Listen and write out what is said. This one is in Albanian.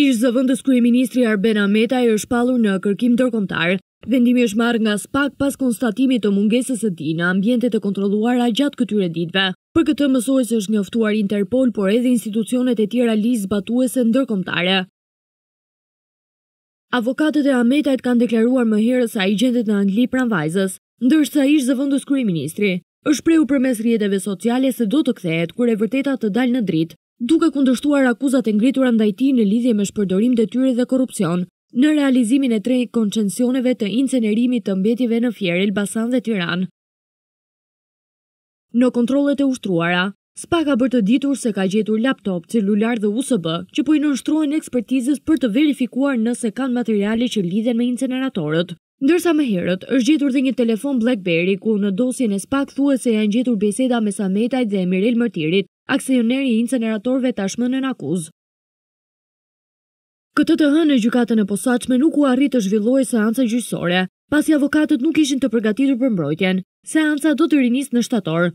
Ish zëvëndës kërë ministri Arben Ameta e është palur në kërkim dërkomtarë. Vendimi është marrë nga spak pas konstatimit të mungesës e ti në ambjentet e kontroluara gjatë këtyre ditve. Për këtë mësojës është njoftuar Interpol, por edhe institucionet e tjera lisë batuese dërkomtare. Avokatët e Ametajt kanë deklaruar më herës a i gjendet në Angli pranvajzës, ndërshë sa ishë zëvëndës kërë i ministri. është preu për mes rjetëve sociale se do të kthehet, kër e vërteta të dalë në dritë duke kundërshtuar akuzat e ngritura ndaj tij në lidhje me shpërdorim detyre dhe korrupsion në realizimin e tre koncensioneve të incenerimit të mbetjeve në Fier, Elbasan dhe Tiranë. Në kontrollet e ushtruara, SPA ka bërë të ditur se ka gjetur laptop, celular dhe USB që po i nënshtrohen ekspertizës për të verifikuar nëse kanë materiale që lidhen me inceneratorët. Ndërsa më herët, është gjetur dhe një telefon BlackBerry ku në dosjen e SPAK thuhet se janë gjetur biseda me Sametaj dhe Emirel Mërtirit, aksioneri i inceneratorve tashmë në nakuz. Këtë të hënë e gjukatën e posaqme nuk u arritë të zhvilloj seancën gjysore, pasi avokatët nuk ishin të përgatitur për mbrojtjen. Seanca do të rinis në shtator,